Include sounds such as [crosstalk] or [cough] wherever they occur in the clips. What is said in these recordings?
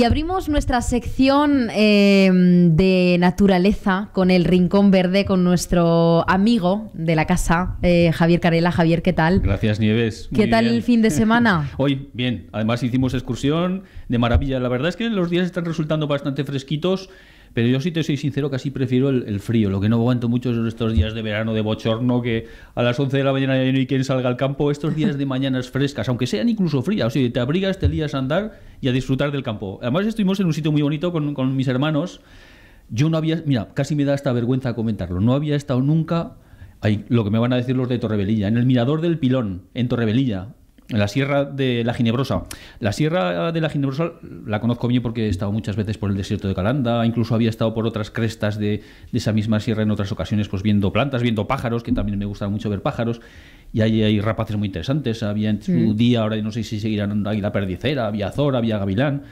Y abrimos nuestra sección em, de naturaleza con el Rincón Verde, con nuestro amigo de la casa, eh, Javier Carela. Javier, ¿qué tal? Gracias, Nieves. ¿Qué tal el fin de semana? [laughs] Hoy, bien. Además hicimos excursión de maravilla. La verdad es que los días están resultando bastante fresquitos. Pero yo sí te soy sincero, casi prefiero el, frío. Lo que no aguanto mucho son estos días de verano de bochorno que a las 11 de la mañana ya no hay quien salga al campo. Estos días de mañanas frescas, aunque sean incluso frías. O sea, te abrigas, te lías a andar y a disfrutar del campo. Además estuvimos en un sitio muy bonito con, mis hermanos. Yo no había, mira, casi me da esta vergüenza comentarlo. No había estado nunca... Ahí, lo que me van a decir los de Torrebelilla, en el mirador del Pilón, en Torrebelilla, la sierra de la Ginebrosa. La sierra de la Ginebrosa la conozco bien porque he estado muchas veces por el desierto de Calanda, incluso había estado por otras crestas de, esa misma sierra en otras ocasiones, pues viendo plantas, viendo pájaros, que también me gusta mucho ver pájaros. Y ahí hay rapaces muy interesantes. Había en su mm. día, ahora no sé si seguirán la perdicera, había Zora, había gavilán.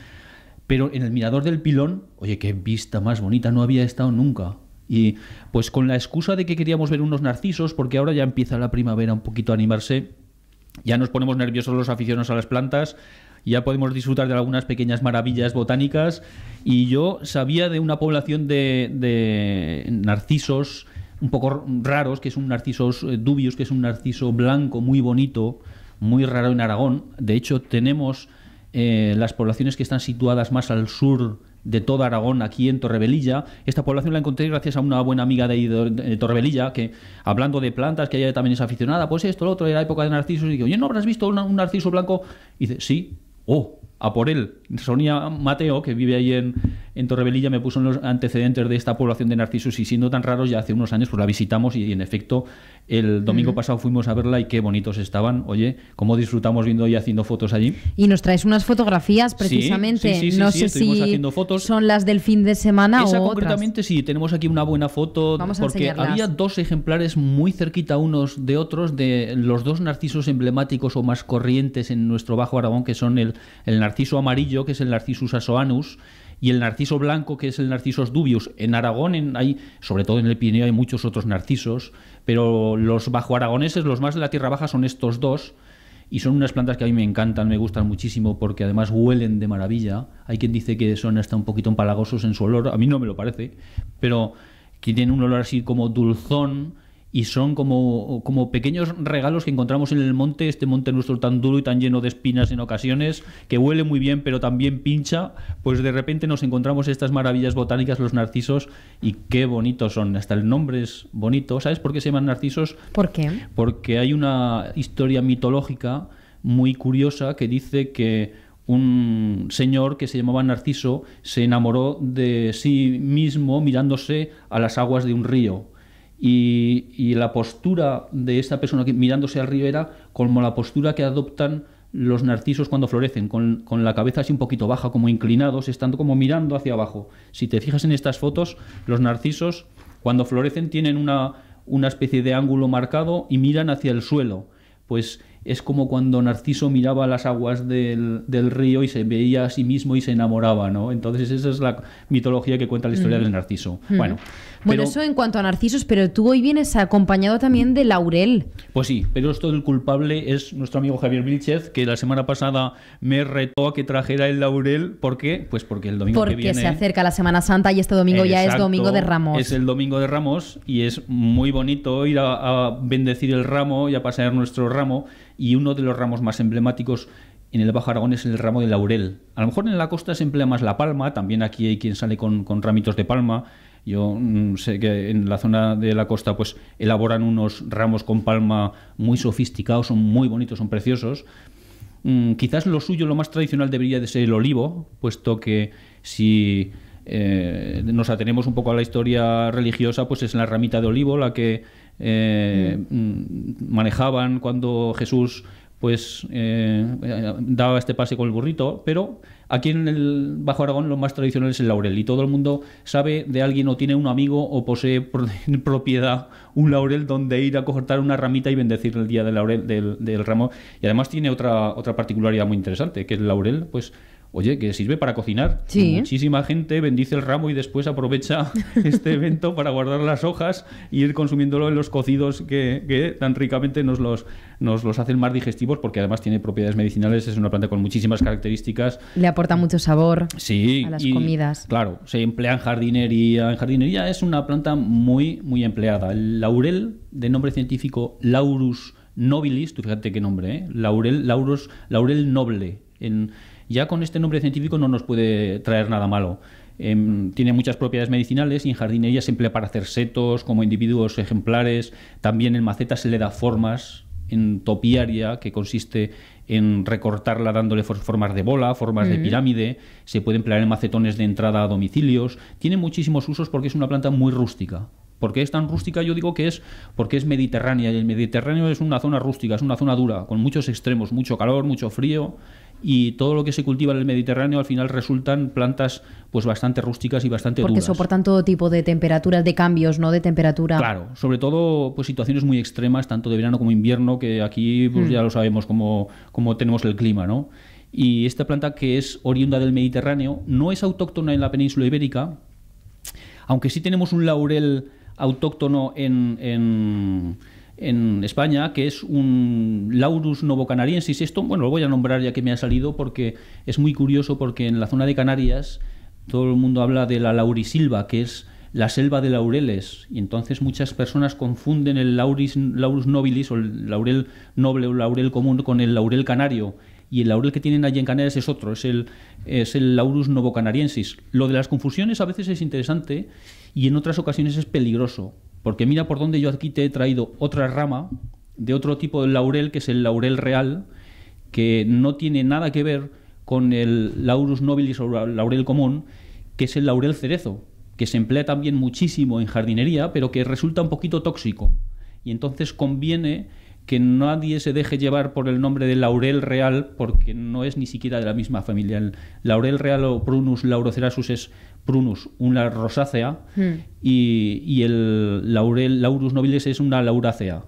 Pero en el mirador del pilón, oye, qué vista más bonita, no había estado nunca. Y pues con la excusa de que queríamos ver unos narcisos, porque ahora ya empieza la primavera un poquito a animarse, ya nos ponemos nerviosos los aficionados a las plantas, ya podemos disfrutar de algunas pequeñas maravillas botánicas. Y yo sabía de una población de, narcisos un poco raros, que es un narciso eh, dubios, que es un narciso blanco muy bonito, muy raro en Aragón. De hecho, tenemos eh, las poblaciones que están situadas más al sur de toda Aragón aquí en Torrebelilla. Esta población la encontré gracias a una buena amiga de, de Torrebelilla que, hablando de plantas, que ella también es aficionada, pues esto, lo otro, era época de Narciso y digo, ¿yo ¿no habrás visto un, narciso blanco? Y dice, sí, oh, a por él. Sonia Mateo, que vive ahí en, en Torrebellilla me puso los antecedentes de esta población de Narcisos y siendo tan raros ya hace unos años pues la visitamos y, en efecto el domingo pasado fuimos a verla y qué bonitos estaban. Oye, cómo disfrutamos viendo y haciendo fotos allí. Y nos traes unas fotografías precisamente. no sé si haciendo fotos. son las del fin de semana Esa concretamente sí, tenemos aquí una buena foto porque había dos ejemplares muy cerquita unos de otros de los dos narcisos emblemáticos o más corrientes en nuestro Bajo Aragón que son el, el narciso amarillo que es el Narcisus asoanus y el narciso blanco, que es el Narciso dubius. En Aragón en, hay, sobre todo en el Pirineo, hay muchos otros narcisos, pero los bajo aragoneses, los más de la tierra baja, son estos dos. Y son unas plantas que a mí me encantan, me gustan muchísimo porque además huelen de maravilla. Hay quien dice que son hasta un poquito empalagosos en su olor, a mí no me lo parece, pero que tienen un olor así como dulzón, y son como, como pequeños regalos que encontramos en el monte, este monte nuestro tan duro y tan lleno de espinas en ocasiones, que huele muy bien pero también pincha, pues de repente nos encontramos estas maravillas botánicas, los narcisos, y qué bonitos son, hasta el nombre es bonito. ¿Sabes por qué se llaman narcisos? ¿Por qué? Porque hay una historia mitológica muy curiosa que dice que un señor que se llamaba Narciso se enamoró de sí mismo mirándose a las aguas de un río y, la postura de esta persona mirándose al río como la postura que adoptan los narcisos cuando florecen, con, la cabeza así un poquito baja, como inclinados, estando como mirando hacia abajo. Si te fijas en estas fotos, los narcisos cuando florecen tienen una, especie de ángulo marcado y miran hacia el suelo. Pues es como cuando Narciso miraba las aguas del, río y se veía a sí mismo y se enamoraba, ¿no? Entonces esa es la mitología que cuenta la historia del Narciso. Bueno, bueno eso en cuanto a Narcisos, pero tú hoy vienes acompañado también de Laurel. Pues sí, pero esto del culpable es nuestro amigo Javier Vilchez, que la semana pasada me retó a que trajera el Laurel. ¿Por qué? Pues porque el domingo porque que viene... Porque se acerca la Semana Santa y este domingo ya es Domingo de Ramos. Es el Domingo de Ramos y es muy bonito ir a, a bendecir el ramo y a pasear nuestro ramo y uno de los ramos más emblemáticos en el Bajo Aragón es el ramo de laurel. A lo mejor en la costa se emplea más la palma, también aquí hay quien sale con, ramitos de palma. Yo mm, sé que en la zona de la costa pues elaboran unos ramos con palma muy sofisticados, son muy bonitos, son preciosos. Mm, quizás lo suyo, lo más tradicional debería de ser el olivo, puesto que si eh, nos atenemos un poco a la historia religiosa, pues es la ramita de olivo la que eh, mm, manejaban cuando Jesús pues eh, daba este pase con el burrito, pero aquí en el Bajo Aragón lo más tradicional es el laurel y todo el mundo sabe de alguien o tiene un amigo o posee [laughs] propiedad un laurel donde ir a cortar una ramita y bendecir el día del laurel del, ramo y además tiene otra otra particularidad muy interesante que el laurel pues oye, que sirve para cocinar. Muchísima gente bendice el ramo y después aprovecha [laughs] este evento para guardar las hojas y ir consumiéndolo en los cocidos que, tan ricamente nos los, los hacen más digestivos porque además tiene propiedades medicinales, es una planta con muchísimas características. Le aporta mucho sabor a las comidas. Claro, se emplea en jardinería. En jardinería es una planta muy, muy empleada. El laurel, de nombre científico Laurus nobilis, tú fíjate qué nombre, ¿eh? laurel, laurus, laurel noble. En, ya con este nombre científico no nos puede traer nada malo. Em, tiene muchas propiedades medicinales y en jardinería se emplea para hacer setos como individuos ejemplares. También en macetas se le da formas en topiaria, que consiste en recortarla dándole formas de bola, formas de pirámide, se puede emplear en macetones de entrada a domicilios, tiene muchísimos usos porque es una planta muy rústica. ¿Por qué es tan rústica, yo digo que es porque es mediterránea y el Mediterráneo es una zona rústica, es una zona dura, con muchos extremos, mucho calor, mucho frío y todo lo que se cultiva en el Mediterráneo al final resultan plantas pues bastante rústicas y bastante Porque duras. soportan todo tipo de temperaturas, de cambios, ¿no? De temperatura. Claro, sobre todo pues situaciones muy extremas, tanto de verano como invierno, que aquí pues, mm. ya lo sabemos cómo, tenemos el clima, ¿no? Y esta planta que es oriunda del Mediterráneo no es autóctona en la península ibérica, aunque sí tenemos un laurel autóctono en en España, que es un Laurus novocanariensis. Esto, bueno, lo voy a nombrar ya que me ha salido porque es muy curioso porque en la zona de Canarias todo el mundo habla de la laurisilva, que es la selva de laureles, y entonces muchas personas confunden el lauris, laurus nobilis o el laurel noble o laurel común con el laurel canario y el laurel que tienen allí en Canarias es otro, es el, es el laurus novocanariensis. Lo de las confusiones a veces es interesante y en otras ocasiones es peligroso, porque mira por dónde yo aquí te he traído otra rama de otro tipo de laurel, que es el laurel real, que no tiene nada que ver con el laurus nobilis o laurel común, que es el laurel cerezo, que se emplea también muchísimo en jardinería, pero que resulta un poquito tóxico. Y entonces conviene que nadie se deje llevar por el nombre de laurel real, porque no es ni siquiera de la misma familia. El laurel real o Prunus laurocerasus es Prunus, una rosácea, hmm. y, el laurel, Laurus nobilis es una laurácea.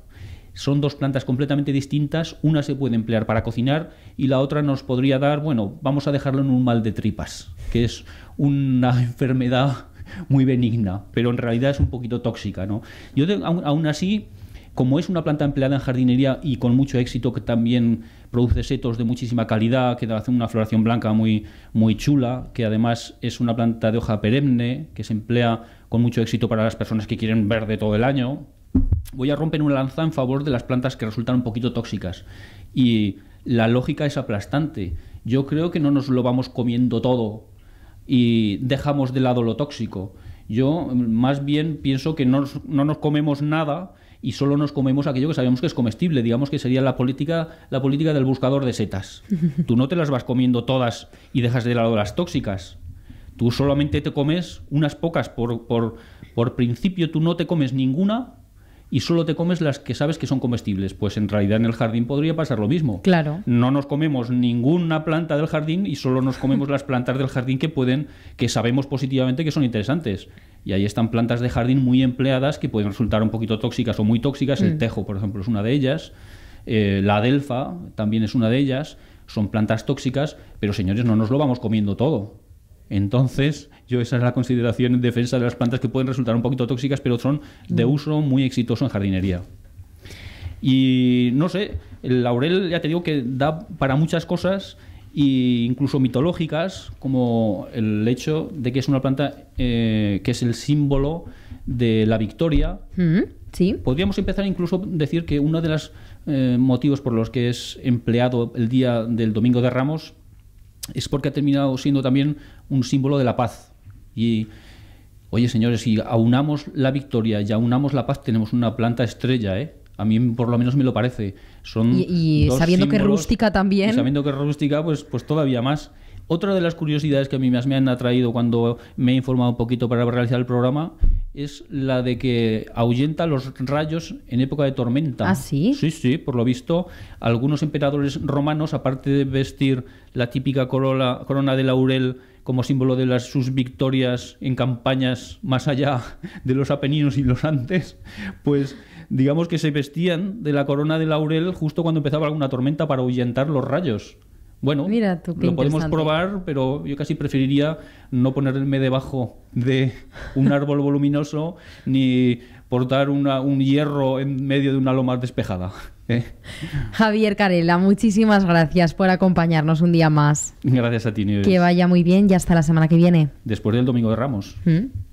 Son dos plantas completamente distintas, una se puede emplear para cocinar y la otra nos podría dar, bueno, vamos a dejarlo en un mal de tripas, que es una [laughs] enfermedad muy benigna, pero en realidad es un poquito tóxica, ¿no? Yo aún así como es una planta empleada en jardinería y con mucho éxito, que también produce setos de muchísima calidad, que hace una floración blanca muy, muy chula, que además es una planta de hoja perenne, que se emplea con mucho éxito para las personas que quieren verde todo el año, voy a romper un lanza en favor de las plantas que resultan un poquito tóxicas. Y la lógica es aplastante. Yo creo que no nos lo vamos comiendo todo y dejamos de lado lo tóxico. Yo mm, más bien pienso que no, no nos comemos nada y solo nos comemos aquello que sabemos que es comestible. Digamos que sería la política, la política del buscador de setas. [laughs] Tú no te las vas comiendo todas y dejas de lado las tóxicas. Tú solamente te comes unas pocas por, por, por principio, tú no te comes ninguna y solo te comes las que sabes que son comestibles. Pues en realidad en el jardín podría pasar lo mismo. Claro. No nos comemos ninguna planta del jardín y solo nos comemos las plantas del jardín que pueden, que sabemos positivamente que son interesantes. Y ahí están plantas de jardín muy empleadas que pueden resultar un poquito tóxicas o muy tóxicas. El mm. tejo, por ejemplo, es una de ellas. Eh, la delfa también es una de ellas. Son plantas tóxicas, pero señores, no nos lo vamos comiendo todo. Entonces, yo esa es la consideración en defensa de las plantas que pueden resultar un poquito tóxicas, pero son de mm. uso muy exitoso en jardinería. Y no sé, el laurel ya te digo que da para muchas cosas y incluso mitológicas, como el hecho de que es una planta eh, que es el símbolo de la victoria. Podríamos empezar incluso a decir que uno de los eh, motivos por los que es empleado el día del Domingo de Ramos es porque ha terminado siendo también un símbolo de la paz. Y, oye, señores, si aunamos la victoria y aunamos la paz, tenemos una planta estrella, ¿eh? A mí por lo menos me lo parece y, sabiendo que que rústica también. sabiendo que rústica, pues, pues todavía más. Otra de las curiosidades que a mí más me han atraído cuando me he informado un poquito para realizar el programa es la de que ahuyenta los rayos en época de tormenta. ¿Ah, sí? Sí, sí, por lo visto, algunos emperadores romanos, aparte de vestir la típica corona, corona de laurel como símbolo de sus victorias en campañas más allá de los Apeninos y los Andes, pues digamos que se vestían de la corona de laurel justo cuando empezaba alguna tormenta para ahuyentar los rayos. Bueno, lo podemos probar, pero yo casi preferiría no ponerme debajo de un [laughs] árbol voluminoso ni portar un hierro en medio de una loma despejada. ¿eh? Javier Carela, muchísimas gracias por acompañarnos un día más. Gracias a ti, Que vaya muy bien y hasta la semana que viene. Después del Domingo de Ramos. ¿Mm?